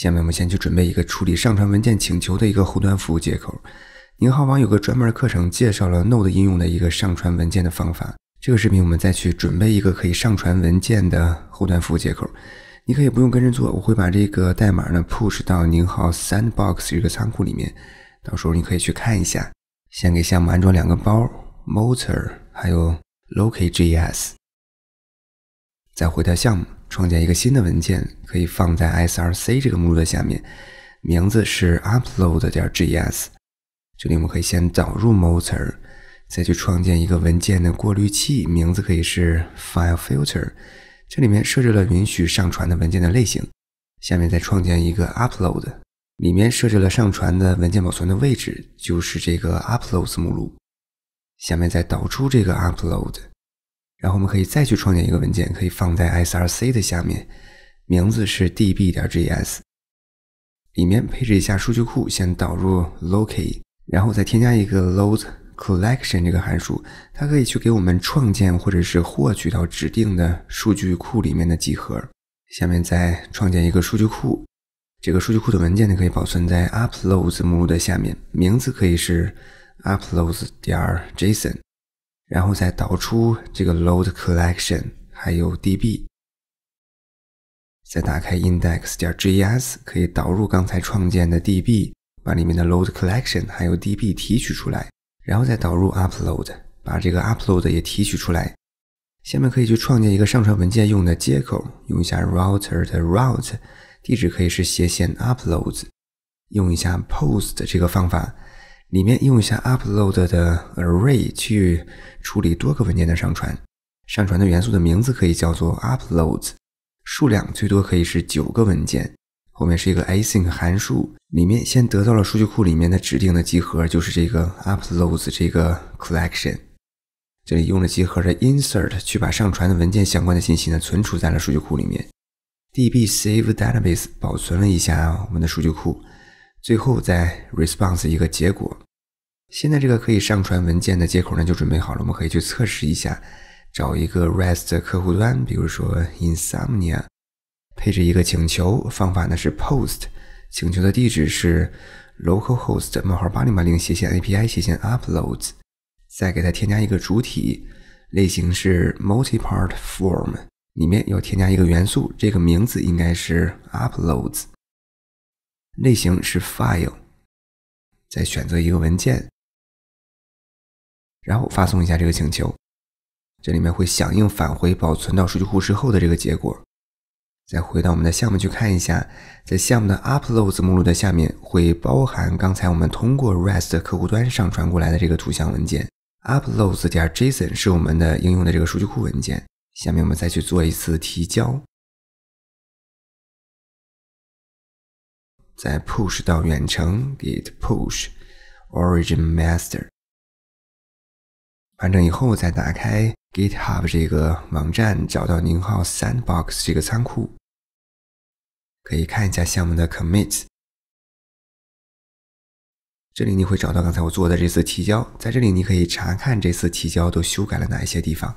下面我们先去准备一个处理上传文件请求的一个后端服务接口。宁浩网有个专门课程介绍了 Node 应用的一个上传文件的方法。这个视频我们再去准备一个可以上传文件的后端服务接口。你可以不用跟着做，我会把这个代码呢 push 到宁浩 Sandbox 这个仓库里面，到时候你可以去看一下。先给项目安装两个包，motor，还有 l o c a l g j s 再回到项目。创建一个新的文件，可以放在 src 这个目录的下面，名字是 upload 点 js。这里我们可以先导入 m o t o r 再去创建一个文件的过滤器，名字可以是 file filter。这里面设置了允许上传的文件的类型。下面再创建一个 upload，里面设置了上传的文件保存的位置，就是这个 uploads 目录。下面再导出这个 upload。然后我们可以再去创建一个文件，可以放在 src 的下面，名字是 db 点 js，里面配置一下数据库，先导入 locate，然后再添加一个 load collection 这个函数，它可以去给我们创建或者是获取到指定的数据库里面的集合。下面再创建一个数据库，这个数据库的文件呢可以保存在 uploads 目录的下面，名字可以是 uploads 点 json。然后再导出这个 load collection 还有 db，再打开 index. 点 js 可以导入刚才创建的 db，把里面的 load collection 还有 db 提取出来，然后再导入 upload，把这个 upload 也提取出来。下面可以去创建一个上传文件用的接口，用一下 router 的 route 地址可以是斜线 uploads，用一下 post 这个方法。里面用一下 upload 的 array 去处理多个文件的上传，上传的元素的名字可以叫做 uploads，数量最多可以是九个文件。后面是一个 async 函数，里面先得到了数据库里面的指定的集合，就是这个 uploads 这个 collection。这里用了集合的 insert 去把上传的文件相关的信息呢存储在了数据库里面。db save database 保存了一下我们的数据库。最后，再 response 一个结果。现在这个可以上传文件的接口呢，就准备好了。我们可以去测试一下，找一个 REST 客户端，比如说 Insomnia，配置一个请求，方法呢是 POST，请求的地址是 localhost/8080/api/uploads，号再给它添加一个主体类型是 multipart/form，里面要添加一个元素，这个名字应该是 uploads。类型是 file，再选择一个文件，然后发送一下这个请求，这里面会响应返回保存到数据库之后的这个结果。再回到我们的项目去看一下，在项目的 uploads 目录的下面会包含刚才我们通过 REST 客户端上传过来的这个图像文件。uploads 点 json 是我们的应用的这个数据库文件。下面我们再去做一次提交。再 push 到远程 Git push origin master。完成以后，再打开 GitHub 这个网站，找到宁浩 Sandbox 这个仓库，可以看一下项目的 commit。这里你会找到刚才我做的这次提交，在这里你可以查看这次提交都修改了哪一些地方。